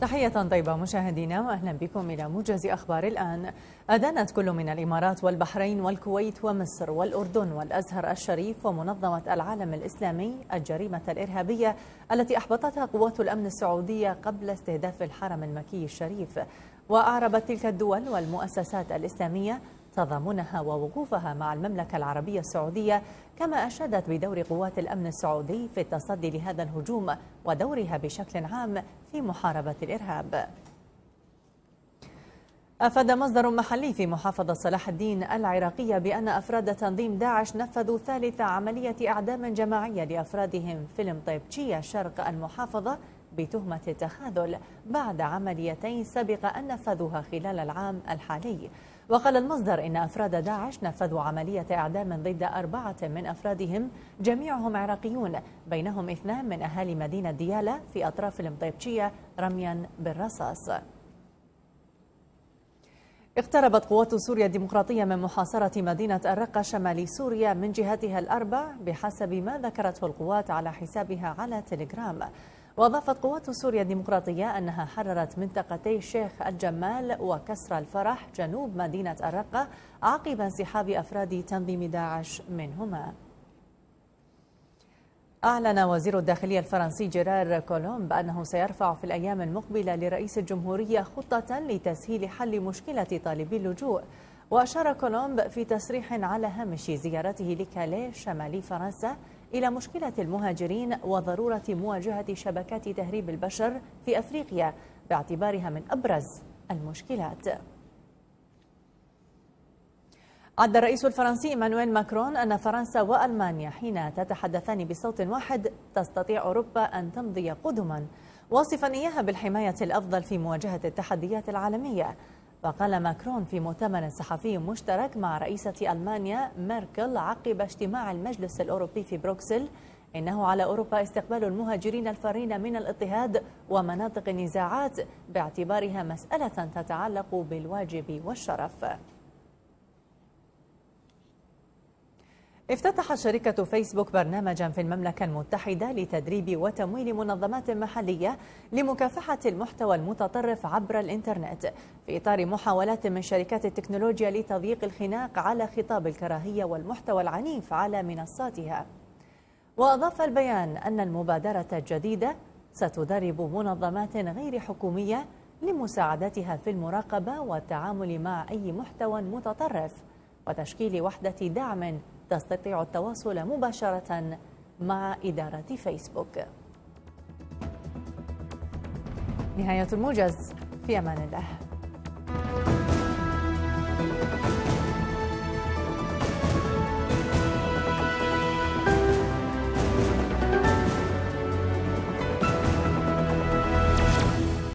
تحية طيبة مشاهدينا وأهلا بكم إلى موجز أخبار الآن أدانت كل من الإمارات والبحرين والكويت ومصر والأردن والأزهر الشريف ومنظمة العالم الإسلامي الجريمة الإرهابية التي أحبطتها قوات الأمن السعودية قبل استهداف الحرم المكي الشريف وأعربت تلك الدول والمؤسسات الإسلامية تضامنها ووقوفها مع المملكة العربية السعودية كما أشادت بدور قوات الأمن السعودي في التصدي لهذا الهجوم ودورها بشكل عام في محاربة الإرهاب أفاد مصدر محلي في محافظة صلاح الدين العراقية بأن أفراد تنظيم داعش نفذوا ثالث عملية إعدام جماعية لأفرادهم في المطيبشية شرق المحافظة بتهمة التخاذل بعد عمليتين سبق أن نفذوها خلال العام الحالي وقال المصدر إن أفراد داعش نفذوا عملية إعدام ضد أربعة من أفرادهم جميعهم عراقيون بينهم اثنان من أهالي مدينة ديالة في أطراف المطيبشية رميا بالرصاص اقتربت قوات سوريا الديمقراطية من محاصرة مدينة الرقة شمال سوريا من جهتها الأربع بحسب ما ذكرته القوات على حسابها على تليجرام وأضافت قوات سوريا الديمقراطية أنها حررت منطقتي شيخ الجمال وكسر الفرح جنوب مدينة الرقة عقب انسحاب أفراد تنظيم داعش منهما أعلن وزير الداخلية الفرنسي جيرار كولومب أنه سيرفع في الأيام المقبلة لرئيس الجمهورية خطة لتسهيل حل مشكلة طالبي اللجوء وأشار كولومب في تصريح على هامش زيارته لكاليه شمالي فرنسا إلى مشكلة المهاجرين وضرورة مواجهة شبكات تهريب البشر في أفريقيا باعتبارها من أبرز المشكلات عد الرئيس الفرنسي مانويل ماكرون أن فرنسا وألمانيا حين تتحدثان بصوت واحد تستطيع أوروبا أن تمضي قدما واصفا إياها بالحماية الأفضل في مواجهة التحديات العالمية وقال ماكرون في مؤتمر صحفي مشترك مع رئيسة ألمانيا ميركل عقب اجتماع المجلس الأوروبي في بروكسل إنه على أوروبا استقبال المهاجرين الفارين من الاضطهاد ومناطق النزاعات باعتبارها مسألة تتعلق بالواجب والشرف افتتحت شركة فيسبوك برنامجا في المملكة المتحدة لتدريب وتمويل منظمات محلية لمكافحة المحتوى المتطرف عبر الإنترنت في إطار محاولات من شركات التكنولوجيا لتضييق الخناق على خطاب الكراهية والمحتوى العنيف على منصاتها وأضاف البيان أن المبادرة الجديدة ستدرب منظمات غير حكومية لمساعدتها في المراقبة والتعامل مع أي محتوى متطرف وتشكيل وحدة دعم تستطيع التواصل مباشرة مع إدارة فيسبوك نهاية الموجز في أمان الله Thank you.